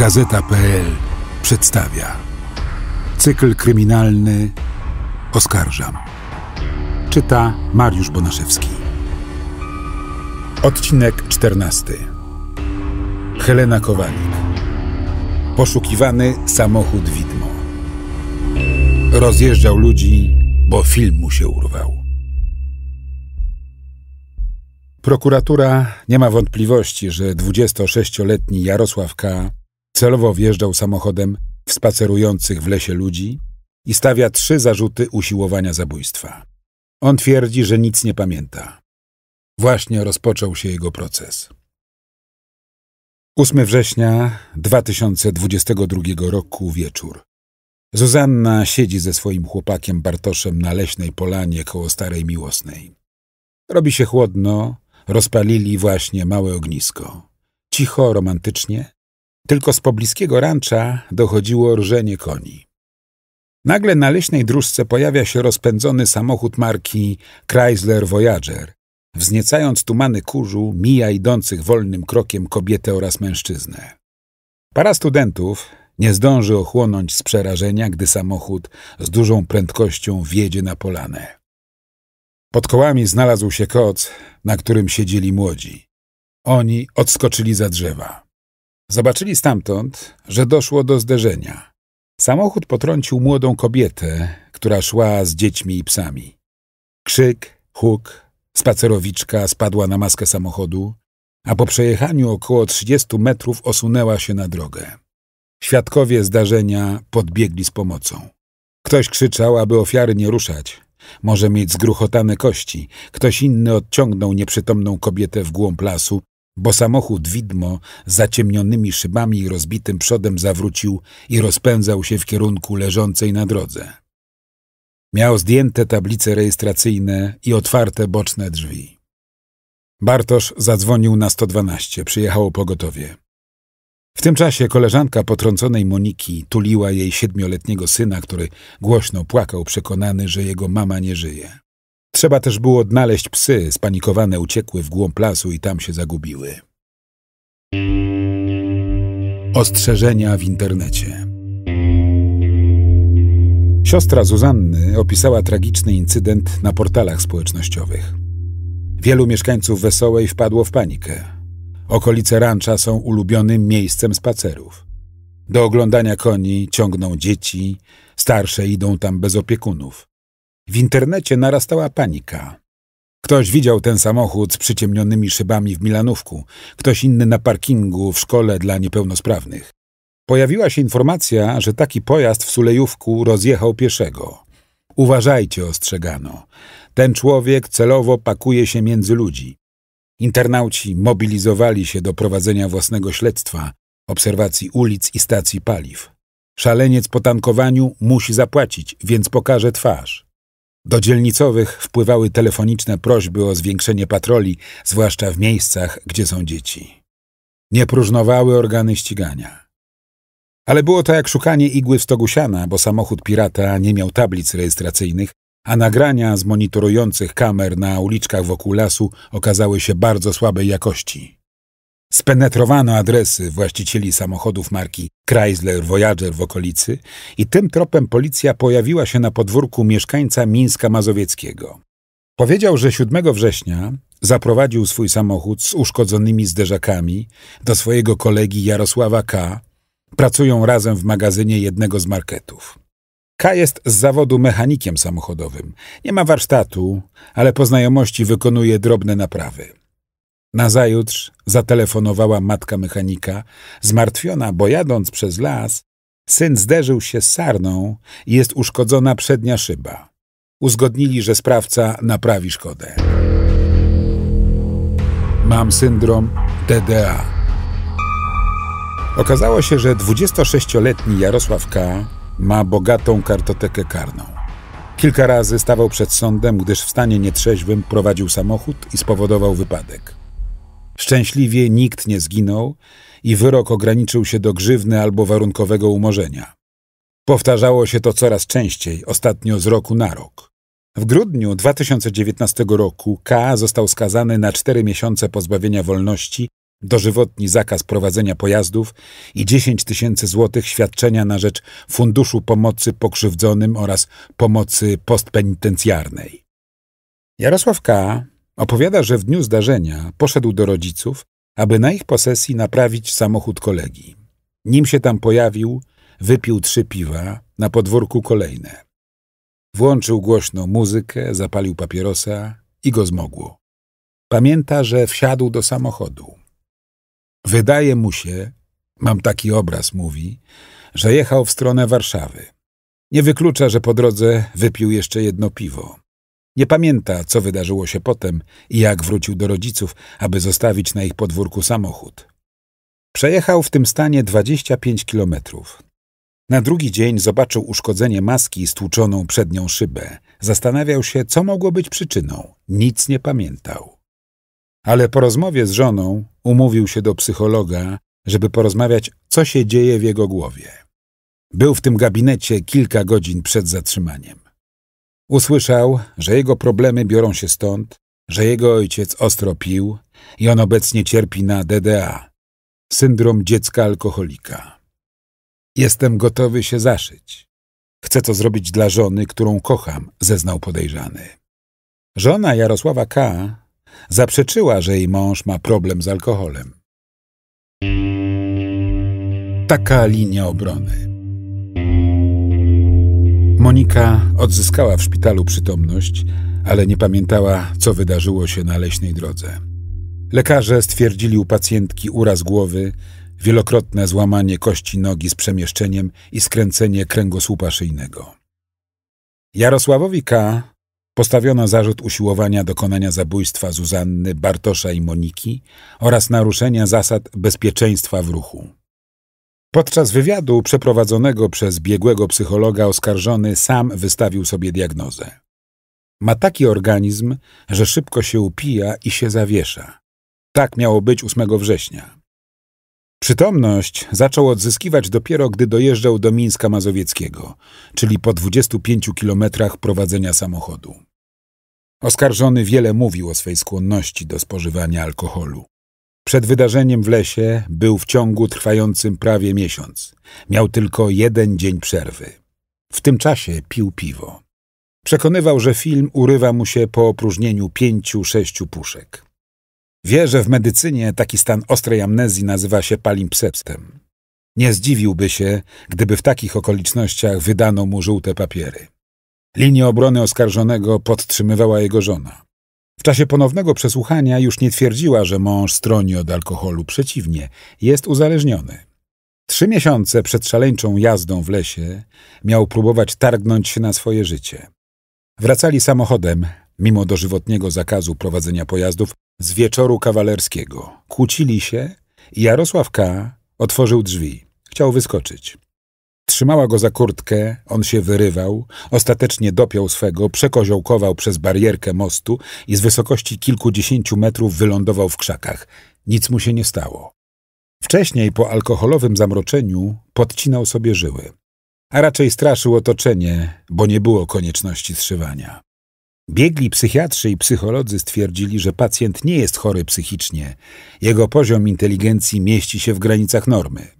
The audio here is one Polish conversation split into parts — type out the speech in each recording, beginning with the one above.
Gazeta.pl przedstawia cykl kryminalny Oskarżam. Czyta Mariusz Bonaszewski. Odcinek 14. Helena Kowalik. Poszukiwany samochód widmo. Rozjeżdżał ludzi, bo film mu się urwał. Prokuratura nie ma wątpliwości, że 26-letni Jarosław K Celowo wjeżdżał samochodem w spacerujących w lesie ludzi i stawia trzy zarzuty usiłowania zabójstwa. On twierdzi, że nic nie pamięta. Właśnie rozpoczął się jego proces. 8 września 2022 roku wieczór. Zuzanna siedzi ze swoim chłopakiem Bartoszem na leśnej polanie koło Starej Miłosnej. Robi się chłodno, rozpalili właśnie małe ognisko. Cicho, romantycznie, tylko z pobliskiego rancha dochodziło rżenie koni. Nagle na leśnej dróżce pojawia się rozpędzony samochód marki Chrysler Voyager, wzniecając tumany kurzu, mija idących wolnym krokiem kobietę oraz mężczyznę. Para studentów nie zdąży ochłonąć z przerażenia, gdy samochód z dużą prędkością wjedzie na polanę. Pod kołami znalazł się koc, na którym siedzieli młodzi. Oni odskoczyli za drzewa. Zobaczyli stamtąd, że doszło do zderzenia. Samochód potrącił młodą kobietę, która szła z dziećmi i psami. Krzyk, huk, spacerowiczka spadła na maskę samochodu, a po przejechaniu około 30 metrów osunęła się na drogę. Świadkowie zdarzenia podbiegli z pomocą. Ktoś krzyczał, aby ofiary nie ruszać. Może mieć zgruchotane kości. Ktoś inny odciągnął nieprzytomną kobietę w głąb lasu, bo samochód widmo zaciemnionymi szybami i rozbitym przodem zawrócił i rozpędzał się w kierunku leżącej na drodze. Miał zdjęte tablice rejestracyjne i otwarte boczne drzwi. Bartosz zadzwonił na 112, przyjechało pogotowie. W tym czasie koleżanka potrąconej Moniki tuliła jej siedmioletniego syna, który głośno płakał, przekonany, że jego mama nie żyje. Trzeba też było odnaleźć psy, spanikowane uciekły w głąb lasu i tam się zagubiły. Ostrzeżenia w internecie. Siostra Zuzanny opisała tragiczny incydent na portalach społecznościowych. Wielu mieszkańców Wesołej wpadło w panikę. Okolice rancza są ulubionym miejscem spacerów. Do oglądania koni ciągną dzieci, starsze idą tam bez opiekunów. W internecie narastała panika. Ktoś widział ten samochód z przyciemnionymi szybami w Milanówku, ktoś inny na parkingu w szkole dla niepełnosprawnych. Pojawiła się informacja, że taki pojazd w Sulejówku rozjechał pieszego. Uważajcie, ostrzegano. Ten człowiek celowo pakuje się między ludzi. Internauci mobilizowali się do prowadzenia własnego śledztwa, obserwacji ulic i stacji paliw. Szaleniec po tankowaniu musi zapłacić, więc pokaże twarz. Do dzielnicowych wpływały telefoniczne prośby o zwiększenie patroli, zwłaszcza w miejscach, gdzie są dzieci. Nie próżnowały organy ścigania. Ale było to jak szukanie igły w stogu siana, bo samochód pirata nie miał tablic rejestracyjnych, a nagrania z monitorujących kamer na uliczkach wokół lasu okazały się bardzo słabej jakości. Spenetrowano adresy właścicieli samochodów marki Chrysler Voyager w okolicy i tym tropem policja pojawiła się na podwórku mieszkańca Mińska Mazowieckiego. Powiedział, że 7 września zaprowadził swój samochód z uszkodzonymi zderzakami do swojego kolegi Jarosława K. Pracują razem w magazynie jednego z marketów. K jest z zawodu mechanikiem samochodowym. Nie ma warsztatu, ale po znajomości wykonuje drobne naprawy. Nazajutrz zatelefonowała matka mechanika, zmartwiona, bo jadąc przez las, syn zderzył się z sarną i jest uszkodzona przednia szyba. Uzgodnili, że sprawca naprawi szkodę. Mam syndrom DDA. Okazało się, że 26-letni Jarosław K. ma bogatą kartotekę karną. Kilka razy stawał przed sądem, gdyż w stanie nietrzeźwym prowadził samochód i spowodował wypadek. Szczęśliwie nikt nie zginął i wyrok ograniczył się do grzywny albo warunkowego umorzenia. Powtarzało się to coraz częściej, ostatnio z roku na rok. W grudniu 2019 roku K został skazany na cztery miesiące pozbawienia wolności, dożywotni zakaz prowadzenia pojazdów i 10 tysięcy złotych świadczenia na rzecz Funduszu Pomocy Pokrzywdzonym oraz Pomocy Postpenitencjarnej. Jarosław K. Opowiada, że w dniu zdarzenia poszedł do rodziców, aby na ich posesji naprawić samochód kolegi. Nim się tam pojawił, wypił trzy piwa, na podwórku kolejne. Włączył głośną muzykę, zapalił papierosa i go zmogło. Pamięta, że wsiadł do samochodu. Wydaje mu się, mam taki obraz, mówi, że jechał w stronę Warszawy. Nie wyklucza, że po drodze wypił jeszcze jedno piwo. Nie pamięta, co wydarzyło się potem i jak wrócił do rodziców, aby zostawić na ich podwórku samochód. Przejechał w tym stanie 25 kilometrów. Na drugi dzień zobaczył uszkodzenie maski i stłuczoną przednią szybę. Zastanawiał się, co mogło być przyczyną. Nic nie pamiętał. Ale po rozmowie z żoną umówił się do psychologa, żeby porozmawiać, co się dzieje w jego głowie. Był w tym gabinecie kilka godzin przed zatrzymaniem. Usłyszał, że jego problemy biorą się stąd, że jego ojciec ostro pił i on obecnie cierpi na DDA, syndrom dziecka alkoholika. Jestem gotowy się zaszyć. Chcę to zrobić dla żony, którą kocham, zeznał podejrzany. Żona Jarosława K. zaprzeczyła, że jej mąż ma problem z alkoholem. Taka linia obrony. Monika odzyskała w szpitalu przytomność, ale nie pamiętała, co wydarzyło się na leśnej drodze. Lekarze stwierdzili u pacjentki uraz głowy, wielokrotne złamanie kości nogi z przemieszczeniem i skręcenie kręgosłupa szyjnego. Jarosławowi K. postawiono zarzut usiłowania dokonania zabójstwa Zuzanny, Bartosza i Moniki oraz naruszenia zasad bezpieczeństwa w ruchu. Podczas wywiadu przeprowadzonego przez biegłego psychologa oskarżony sam wystawił sobie diagnozę. Ma taki organizm, że szybko się upija i się zawiesza. Tak miało być 8 września. Przytomność zaczął odzyskiwać dopiero, gdy dojeżdżał do Mińska Mazowieckiego, czyli po 25 kilometrach prowadzenia samochodu. Oskarżony wiele mówił o swej skłonności do spożywania alkoholu. Przed wydarzeniem w lesie był w ciągu trwającym prawie miesiąc. Miał tylko jeden dzień przerwy. W tym czasie pił piwo. Przekonywał, że film urywa mu się po opróżnieniu pięciu, sześciu puszek. Wie, że w medycynie taki stan ostrej amnezji nazywa się palimpsepstem. Nie zdziwiłby się, gdyby w takich okolicznościach wydano mu żółte papiery. Linię obrony oskarżonego podtrzymywała jego żona. W czasie ponownego przesłuchania już nie twierdziła, że mąż stroni od alkoholu. Przeciwnie, jest uzależniony. Trzy miesiące przed szaleńczą jazdą w lesie miał próbować targnąć się na swoje życie. Wracali samochodem, mimo dożywotniego zakazu prowadzenia pojazdów, z wieczoru kawalerskiego. Kłócili się i Jarosław K. otworzył drzwi. Chciał wyskoczyć. Trzymała go za kurtkę, on się wyrywał, ostatecznie dopiął swego, przekoziołkował przez barierkę mostu i z wysokości kilkudziesięciu metrów wylądował w krzakach. Nic mu się nie stało. Wcześniej, po alkoholowym zamroczeniu, podcinał sobie żyły. A raczej straszył otoczenie, bo nie było konieczności zszywania. Biegli psychiatrzy i psycholodzy stwierdzili, że pacjent nie jest chory psychicznie. Jego poziom inteligencji mieści się w granicach normy.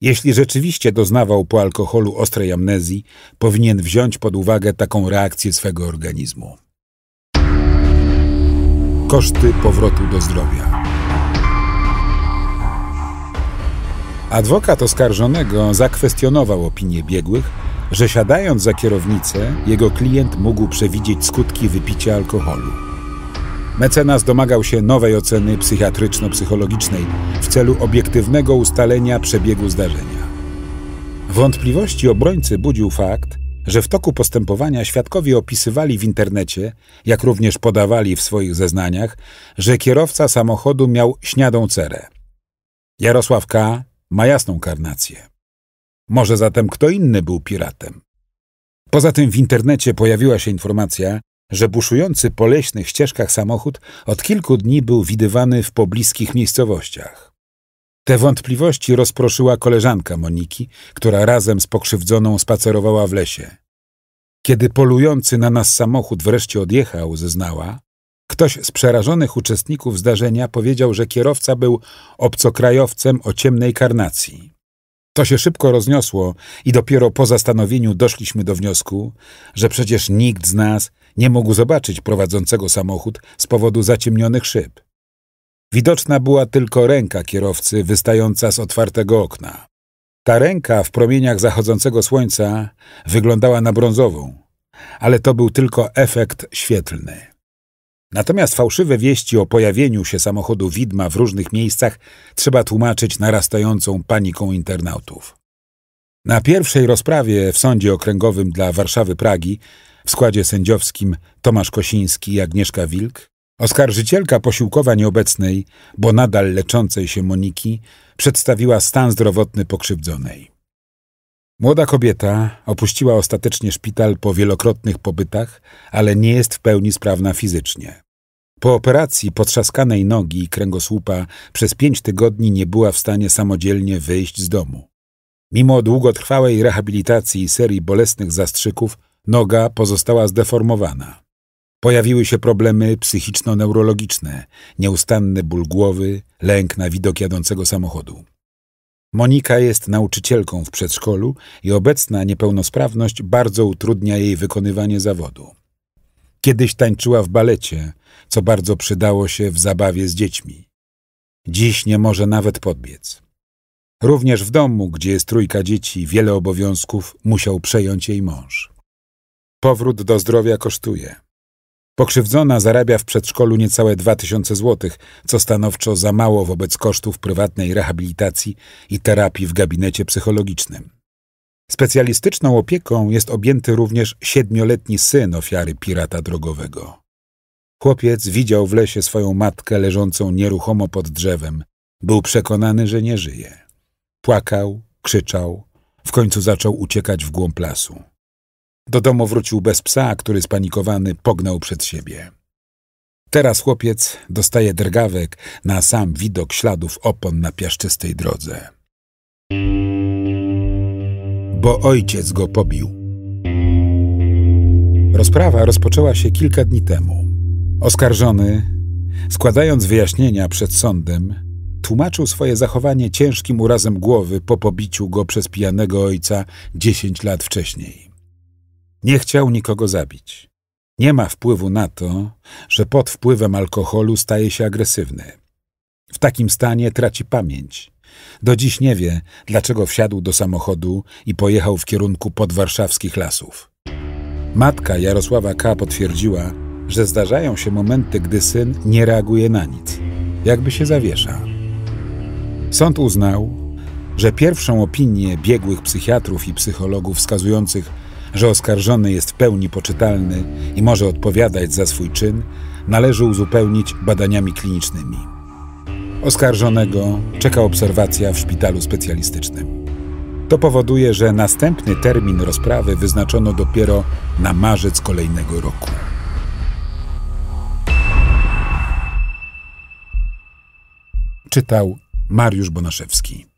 Jeśli rzeczywiście doznawał po alkoholu ostrej amnezji, powinien wziąć pod uwagę taką reakcję swego organizmu. Koszty powrotu do zdrowia. Adwokat oskarżonego zakwestionował opinię biegłych, że siadając za kierownicę, jego klient mógł przewidzieć skutki wypicia alkoholu. Mecenas domagał się nowej oceny psychiatryczno-psychologicznej w celu obiektywnego ustalenia przebiegu zdarzenia. Wątpliwości obrońcy budził fakt, że w toku postępowania świadkowie opisywali w internecie, jak również podawali w swoich zeznaniach, że kierowca samochodu miał śniadą cerę. Jarosław K. ma jasną karnację. Może zatem kto inny był piratem? Poza tym w internecie pojawiła się informacja, że buszujący po leśnych ścieżkach samochód od kilku dni był widywany w pobliskich miejscowościach. Te wątpliwości rozproszyła koleżanka Moniki, która razem z pokrzywdzoną spacerowała w lesie. Kiedy polujący na nas samochód wreszcie odjechał, zeznała, ktoś z przerażonych uczestników zdarzenia powiedział, że kierowca był obcokrajowcem o ciemnej karnacji. To się szybko rozniosło i dopiero po zastanowieniu doszliśmy do wniosku, że przecież nikt z nas nie mógł zobaczyć prowadzącego samochód z powodu zaciemnionych szyb. Widoczna była tylko ręka kierowcy wystająca z otwartego okna. Ta ręka w promieniach zachodzącego słońca wyglądała na brązową, ale to był tylko efekt świetlny. Natomiast fałszywe wieści o pojawieniu się samochodu widma w różnych miejscach trzeba tłumaczyć narastającą paniką internautów. Na pierwszej rozprawie w sądzie okręgowym dla Warszawy-Pragi w składzie sędziowskim Tomasz Kosiński i Agnieszka Wilk, oskarżycielka posiłkowa nieobecnej, bo nadal leczącej się Moniki, przedstawiła stan zdrowotny pokrzywdzonej. Młoda kobieta opuściła ostatecznie szpital po wielokrotnych pobytach, ale nie jest w pełni sprawna fizycznie. Po operacji potrzaskanej nogi i kręgosłupa przez pięć tygodni nie była w stanie samodzielnie wyjść z domu. Mimo długotrwałej rehabilitacji i serii bolesnych zastrzyków, Noga pozostała zdeformowana. Pojawiły się problemy psychiczno-neurologiczne, nieustanny ból głowy, lęk na widok jadącego samochodu. Monika jest nauczycielką w przedszkolu i obecna niepełnosprawność bardzo utrudnia jej wykonywanie zawodu. Kiedyś tańczyła w balecie, co bardzo przydało się w zabawie z dziećmi. Dziś nie może nawet podbiec. Również w domu, gdzie jest trójka dzieci, wiele obowiązków musiał przejąć jej mąż. Powrót do zdrowia kosztuje. Pokrzywdzona zarabia w przedszkolu niecałe dwa tysiące złotych, co stanowczo za mało wobec kosztów prywatnej rehabilitacji i terapii w gabinecie psychologicznym. Specjalistyczną opieką jest objęty również siedmioletni syn ofiary pirata drogowego. Chłopiec widział w lesie swoją matkę leżącą nieruchomo pod drzewem. Był przekonany, że nie żyje. Płakał, krzyczał, w końcu zaczął uciekać w głąb lasu. Do domu wrócił bez psa, który spanikowany pognał przed siebie. Teraz chłopiec dostaje drgawek na sam widok śladów opon na piaszczystej drodze. Bo ojciec go pobił. Rozprawa rozpoczęła się kilka dni temu. Oskarżony, składając wyjaśnienia przed sądem, tłumaczył swoje zachowanie ciężkim urazem głowy po pobiciu go przez pijanego ojca 10 lat wcześniej. Nie chciał nikogo zabić. Nie ma wpływu na to, że pod wpływem alkoholu staje się agresywny. W takim stanie traci pamięć. Do dziś nie wie, dlaczego wsiadł do samochodu i pojechał w kierunku podwarszawskich lasów. Matka Jarosława K. potwierdziła, że zdarzają się momenty, gdy syn nie reaguje na nic, jakby się zawiesza. Sąd uznał, że pierwszą opinię biegłych psychiatrów i psychologów wskazujących że oskarżony jest w pełni poczytalny i może odpowiadać za swój czyn, należy uzupełnić badaniami klinicznymi. Oskarżonego czeka obserwacja w szpitalu specjalistycznym. To powoduje, że następny termin rozprawy wyznaczono dopiero na marzec kolejnego roku. Czytał Mariusz Bonaszewski.